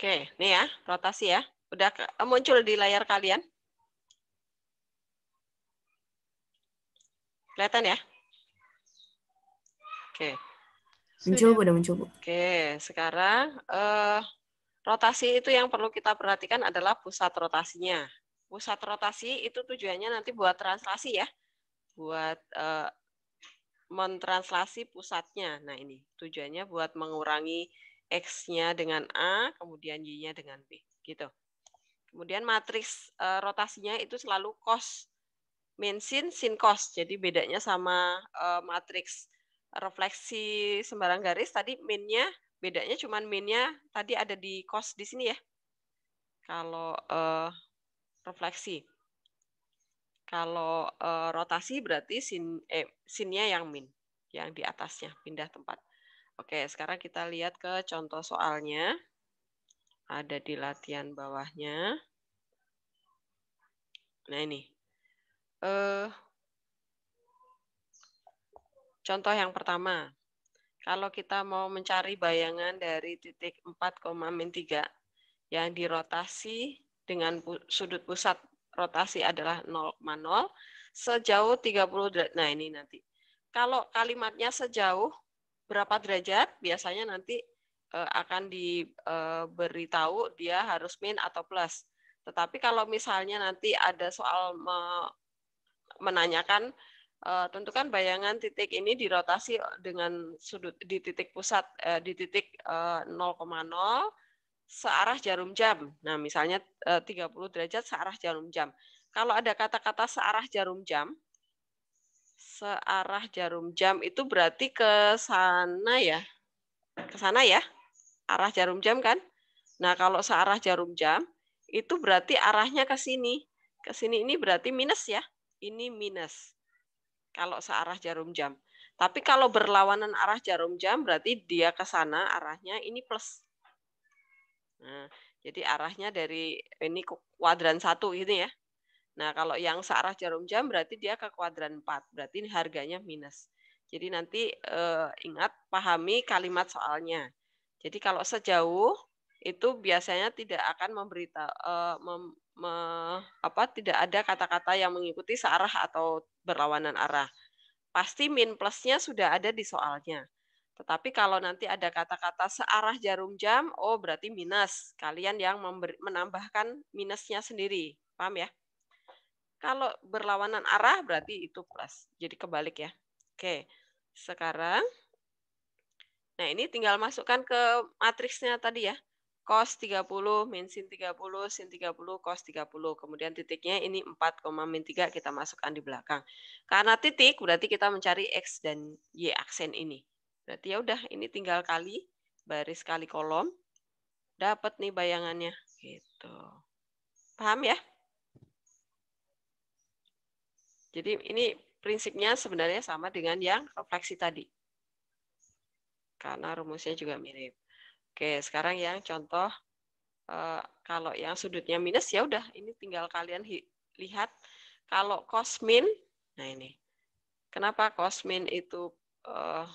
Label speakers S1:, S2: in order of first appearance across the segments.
S1: Oke, ini ya, rotasi ya. Udah eh, muncul di layar kalian. Kelihatan ya? Oke. Muncul, Udah muncul, Bu. Oke, sekarang eh, rotasi itu yang perlu kita perhatikan adalah pusat rotasinya. Pusat rotasi itu tujuannya nanti buat translasi ya. Buat eh, mentranslasi pusatnya. Nah, ini tujuannya buat mengurangi X-nya dengan A, kemudian Y-nya dengan B. Gitu. Kemudian matriks uh, rotasinya itu selalu cos min sin, sin cos. Jadi bedanya sama uh, matriks refleksi sembarang garis tadi minnya bedanya cuman minnya tadi ada di cos di sini ya. Kalau uh, refleksi. Kalau uh, rotasi berarti sin eh, sinnya yang min, yang di atasnya pindah tempat. Oke, sekarang kita lihat ke contoh soalnya. Ada di latihan bawahnya. Nah ini. Uh, contoh yang pertama. Kalau kita mau mencari bayangan dari titik 4,3 yang dirotasi dengan sudut pusat rotasi adalah 0,0 sejauh 30 derajat. Nah ini nanti. Kalau kalimatnya sejauh berapa derajat biasanya nanti eh, akan diberitahu eh, dia harus min atau plus. Tetapi kalau misalnya nanti ada soal menanyakan uh, tentukan bayangan titik ini dirotasi dengan sudut di titik pusat di titik 0,0 searah jarum jam. Nah, misalnya 30 derajat searah jarum jam. Kalau ada kata-kata searah jarum jam, searah jarum jam itu berarti ke sana ya. Ke sana ya. Arah jarum jam kan? Nah, kalau searah jarum jam itu berarti arahnya ke sini. Ke sini ini berarti minus ya. Ini minus. Kalau searah jarum jam. Tapi kalau berlawanan arah jarum jam berarti dia ke sana arahnya ini plus. Nah, jadi arahnya dari ini kuadran satu ini gitu ya. Nah, kalau yang searah jarum jam berarti dia ke kuadran 4. Berarti ini harganya minus. Jadi nanti eh, ingat pahami kalimat soalnya. Jadi kalau sejauh itu biasanya tidak akan memberita eh, mem, me, apa tidak ada kata-kata yang mengikuti searah atau berlawanan arah. Pasti min plusnya sudah ada di soalnya. Tetapi kalau nanti ada kata-kata searah jarum jam, oh berarti minus. Kalian yang memberi menambahkan minusnya sendiri. Paham ya? Kalau berlawanan arah berarti itu plus. Jadi kebalik ya. Oke, sekarang. Nah, ini tinggal masukkan ke matriksnya tadi ya. Cos 30, min sin 30, sin 30, cos 30. Kemudian titiknya ini 4, min 3 kita masukkan di belakang. Karena titik berarti kita mencari X dan Y aksen ini. Berarti ya udah ini tinggal kali baris kali kolom. Dapat nih bayangannya gitu. Paham ya? Jadi ini prinsipnya sebenarnya sama dengan yang refleksi tadi. Karena rumusnya juga mirip. Oke, sekarang yang contoh eh, kalau yang sudutnya minus ya udah ini tinggal kalian lihat kalau cos min. Nah ini. Kenapa cos min itu eh,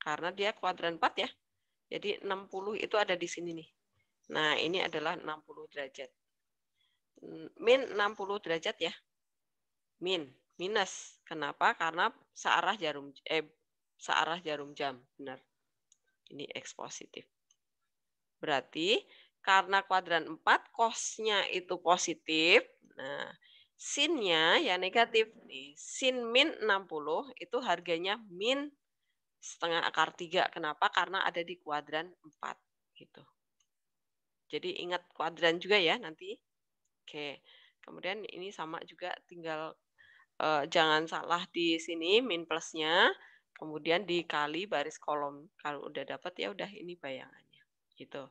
S1: karena dia kuadran 4 ya. Jadi 60 itu ada di sini nih. Nah, ini adalah 60 derajat. Min 60 derajat ya min minus kenapa karena searah jarum eh searah jarum jam benar ini x positif berarti karena kuadran 4 kosnya itu positif nah sinnya ya negatif nih sin min 60 itu harganya min setengah akar 3 kenapa karena ada di kuadran 4 gitu jadi ingat kuadran juga ya nanti oke kemudian ini sama juga tinggal Eh, jangan salah di sini min plusnya, kemudian dikali baris kolom. Kalau udah dapat ya udah ini bayangannya. Gitu.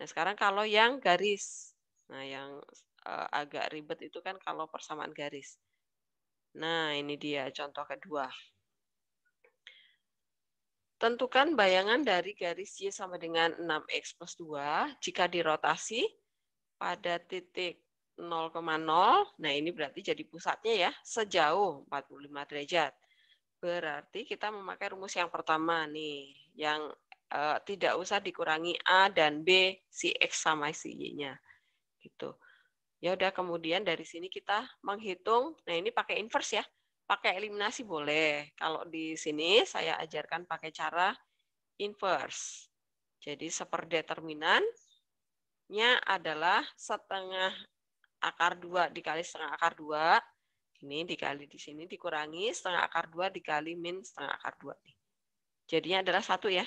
S1: Nah, sekarang kalau yang garis. Nah, yang eh, agak ribet itu kan kalau persamaan garis. Nah, ini dia contoh kedua. Tentukan bayangan dari garis Y sama dengan 6X plus 2 jika dirotasi pada titik 0,0. Nah, ini berarti jadi pusatnya ya sejauh 45 derajat. Berarti kita memakai rumus yang pertama nih, yang e, tidak usah dikurangi A dan B, si X sama si Y-nya. Gitu. Ya udah kemudian dari sini kita menghitung, nah ini pakai inverse ya. Pakai eliminasi boleh. Kalau di sini saya ajarkan pakai cara inverse. Jadi seperdeterminannya adalah setengah akar 2 dikali setengah akar 2. Ini dikali di sini dikurangi setengah akar 2 dikali min setengah akar 2. Nih. Jadinya adalah satu ya.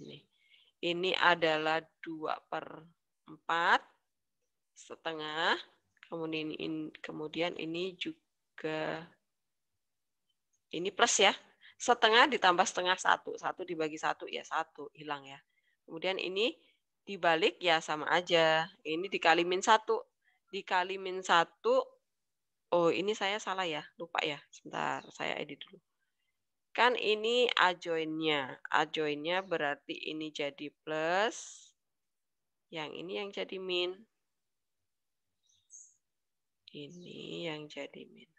S1: Ini. Ini adalah 2 per 4 setengah. Kemudian ini, kemudian ini juga ini plus ya. Setengah ditambah setengah satu. Satu dibagi satu ya satu hilang ya. Kemudian ini dibalik ya sama aja. Ini dikali min satu dikali min 1. Oh, ini saya salah ya. Lupa ya. Sebentar, saya edit dulu. Kan ini adjoinnya. Adjoinnya berarti ini jadi plus. Yang ini yang jadi min. Ini yang jadi min.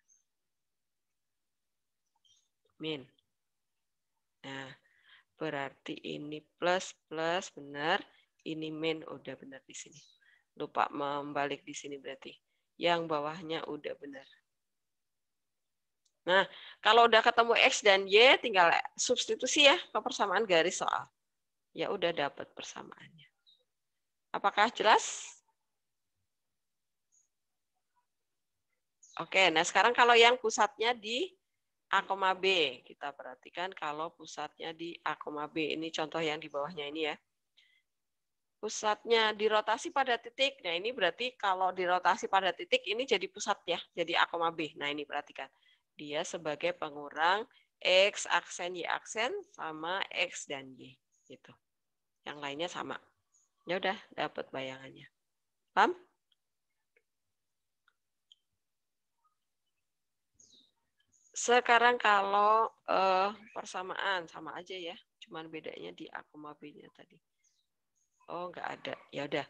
S1: Min. Nah, berarti ini plus plus benar. Ini min udah benar di sini. Lupa membalik di sini berarti. Yang bawahnya udah benar. Nah, kalau udah ketemu X dan Y, tinggal substitusi ya ke persamaan garis soal. Ya udah dapat persamaannya. Apakah jelas? Oke, nah sekarang kalau yang pusatnya di A, B. Kita perhatikan kalau pusatnya di A, B. Ini contoh yang di bawahnya ini ya pusatnya dirotasi pada titik. Nah, ini berarti kalau dirotasi pada titik ini jadi pusat ya, jadi A, B. Nah, ini perhatikan. Dia sebagai pengurang X aksen Y aksen sama X dan Y gitu. Yang lainnya sama. Ya udah dapat bayangannya. Paham? Sekarang kalau eh, persamaan sama aja ya, cuman bedanya di A, B-nya tadi. Oh, nggak ada. Ya udah.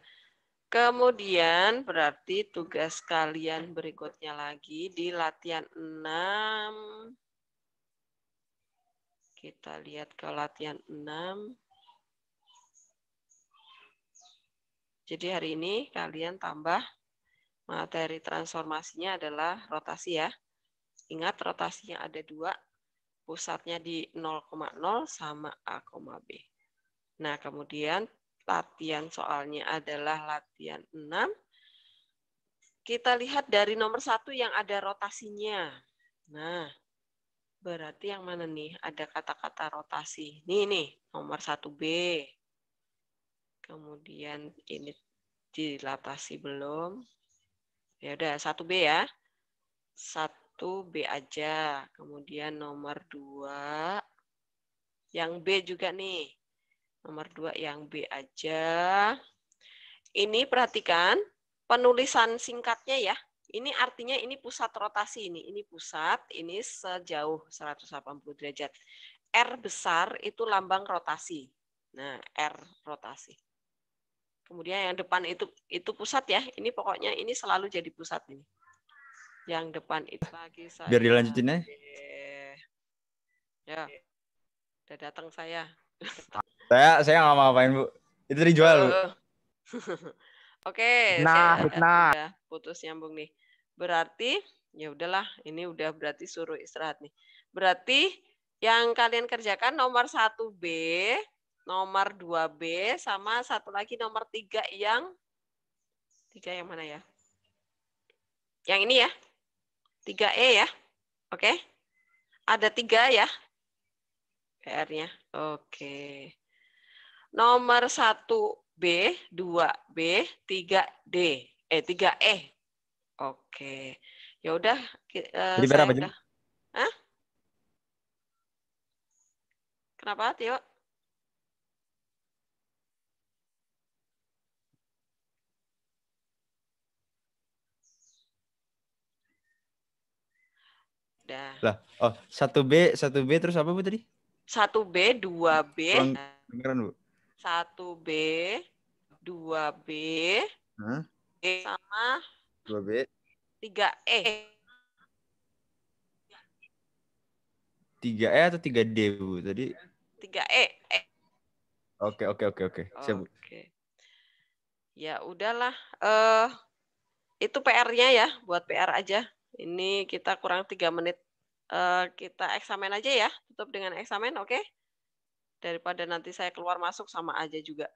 S1: Kemudian berarti tugas kalian berikutnya lagi di latihan 6. Kita lihat ke latihan 6. Jadi hari ini kalian tambah materi transformasinya adalah rotasi ya. Ingat rotasinya ada dua, pusatnya di 0,0 sama A, B. Nah kemudian latihan soalnya adalah latihan 6. Kita lihat dari nomor satu yang ada rotasinya. Nah, berarti yang mana nih? Ada kata-kata rotasi. Ini nih, nomor 1B. Kemudian ini dilatasi belum. Ya udah, 1B ya. 1B aja. Kemudian nomor 2. Yang B juga nih Nomor dua yang B aja. Ini perhatikan penulisan singkatnya ya. Ini artinya ini pusat rotasi ini. Ini pusat, ini sejauh 180 derajat. R besar itu lambang rotasi. Nah, R rotasi. Kemudian yang depan itu itu pusat ya. Ini pokoknya ini selalu jadi pusat ini. Yang depan itu lagi saya. Biar dilanjutin ya. Ya. Udah datang saya. Saya saya nggak mau ngapain bu. Itu dijual bu. Oh. Oke. Nah, saya, nah. putus nyambung nih. Berarti ya udahlah. Ini udah berarti suruh istirahat nih. Berarti yang kalian kerjakan nomor 1B, nomor 2B, sama satu lagi nomor 3 yang... Tiga yang mana ya? Yang ini ya. 3E ya. Oke. Ada tiga ya. PR-nya. Oke nomor 1B, 2B, 3D, eh 3E. Oke. Ya udah eh, Jadi berapa udah. Hah? Kenapa, Tio? Udah. Lah, oh, 1B, 1B terus apa Bu tadi? 1B, 2B. Kurang, Kurang, Bu satu B, dua B, B hmm? e sama dua B, tiga E. Tiga E atau tiga D bu tadi? Tiga E. Oke oke oke oke. Oke. Ya udahlah. Eh itu PR-nya ya, buat PR aja. Ini kita kurang tiga menit. Eh, kita eksamen aja ya, tutup dengan eksamen, oke? Okay? daripada nanti saya keluar masuk sama aja juga